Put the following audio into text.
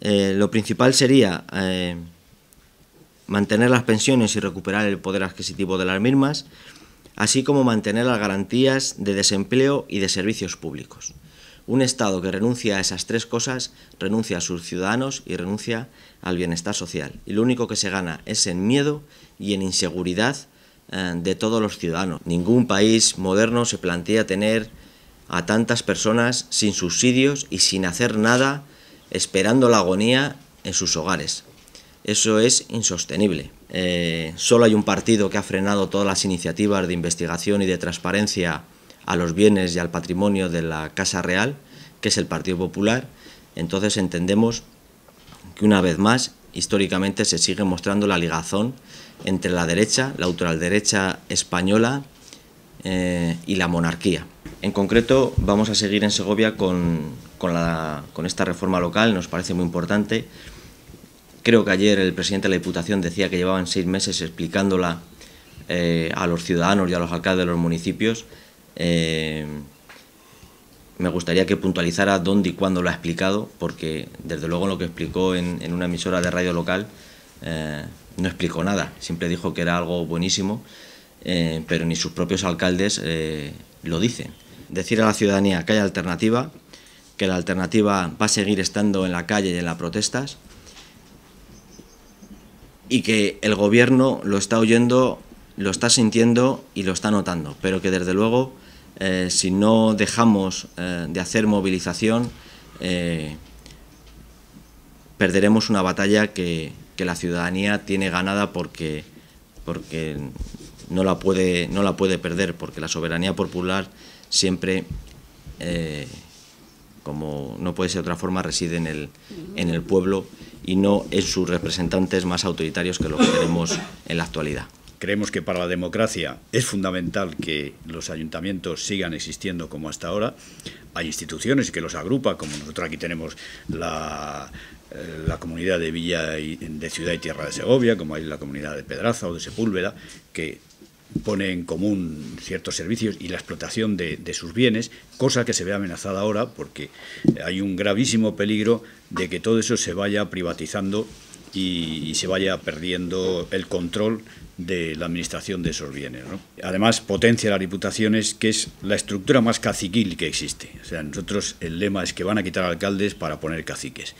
Eh, lo principal sería eh, mantener las pensiones y recuperar el poder adquisitivo de las mismas, así como mantener las garantías de desempleo y de servicios públicos. Un Estado que renuncia a esas tres cosas renuncia a sus ciudadanos y renuncia al bienestar social. Y lo único que se gana es en miedo y en inseguridad eh, de todos los ciudadanos. Ningún país moderno se plantea tener a tantas personas sin subsidios y sin hacer nada esperando la agonía en sus hogares. Eso es insostenible. Eh, solo hay un partido que ha frenado todas las iniciativas de investigación y de transparencia a los bienes y al patrimonio de la Casa Real, que es el Partido Popular. Entonces entendemos que una vez más, históricamente, se sigue mostrando la ligazón entre la derecha, la ultraderecha española eh, y la monarquía. En concreto, vamos a seguir en Segovia con, esta reforma local, nos parece muy importante. Creo que ayer el presidente de la Diputación decía que llevaban seis meses explicándola eh, a los ciudadanos y a los alcaldes de los municipios. Eh, me gustaría que puntualizara dónde y cuándo lo ha explicado, porque desde luego lo que explicó en, una emisora de radio local eh, no explicó nada, siempre dijo que era algo buenísimo, pero ni sus propios alcaldes lo dicen decir a la ciudadanía que hay alternativa, que la alternativa va a seguir estando en la calle y en las protestas y que el gobierno lo está oyendo, lo está sintiendo y lo está notando, pero que desde luego eh, si no dejamos eh, de hacer movilización eh, perderemos una batalla que, la ciudadanía tiene ganada porque, porque no, la puede, no la puede perder, porque la soberanía popular siempre, eh, como no puede ser de otra forma, reside en el, en el pueblo y no en sus representantes más autoritarios que lo que tenemos en la actualidad. Creemos que para la democracia es fundamental que los ayuntamientos sigan existiendo como hasta ahora. Hay instituciones que los agrupa, como nosotros aquí tenemos la, eh, la comunidad de Villa de Ciudad y Tierra de Segovia, como hay la comunidad de Pedraza o de Sepúlveda, que pone en común ciertos servicios y la explotación de, sus bienes, cosa que se ve amenazada ahora porque hay un gravísimo peligro de que todo eso se vaya privatizando y, se vaya perdiendo el control de la administración de esos bienes. Además, potencia las diputaciones, que es la estructura más caciquil que existe. O sea, nosotros el lema es que van a quitar alcaldes para poner caciques.